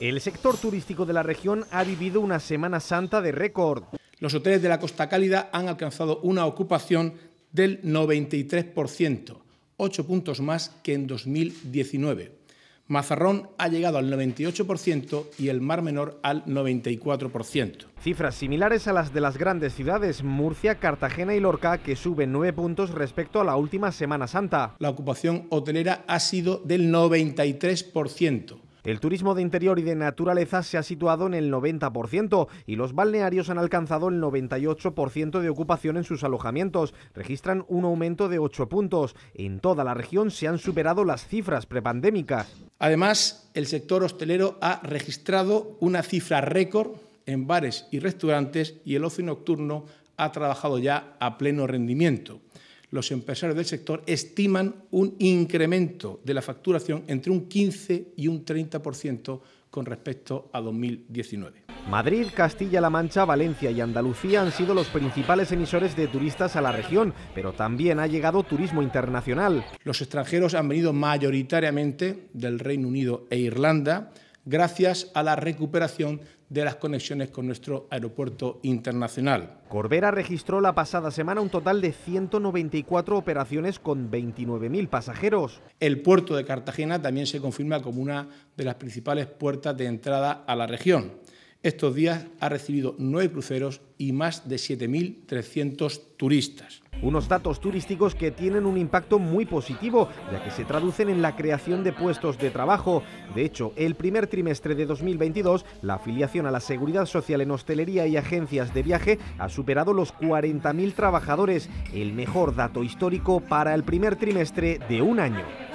El sector turístico de la región ha vivido una Semana Santa de récord. Los hoteles de la Costa Cálida han alcanzado una ocupación del 93%, 8 puntos más que en 2019. Mazarrón ha llegado al 98% y el Mar Menor al 94%. Cifras similares a las de las grandes ciudades Murcia, Cartagena y Lorca, que suben 9 puntos respecto a la última Semana Santa. La ocupación hotelera ha sido del 93%, el turismo de interior y de naturaleza se ha situado en el 90% y los balnearios han alcanzado el 98% de ocupación en sus alojamientos. Registran un aumento de 8 puntos. En toda la región se han superado las cifras prepandémicas. Además, el sector hostelero ha registrado una cifra récord en bares y restaurantes y el ocio nocturno ha trabajado ya a pleno rendimiento los empresarios del sector estiman un incremento de la facturación entre un 15 y un 30% con respecto a 2019. Madrid, Castilla-La Mancha, Valencia y Andalucía han sido los principales emisores de turistas a la región, pero también ha llegado turismo internacional. Los extranjeros han venido mayoritariamente del Reino Unido e Irlanda, gracias a la recuperación de las conexiones con nuestro aeropuerto internacional. Corbera registró la pasada semana un total de 194 operaciones con 29.000 pasajeros. El puerto de Cartagena también se confirma como una de las principales puertas de entrada a la región. Estos días ha recibido nueve cruceros y más de 7.300 turistas. Unos datos turísticos que tienen un impacto muy positivo, ya que se traducen en la creación de puestos de trabajo. De hecho, el primer trimestre de 2022, la afiliación a la Seguridad Social en hostelería y agencias de viaje ha superado los 40.000 trabajadores, el mejor dato histórico para el primer trimestre de un año.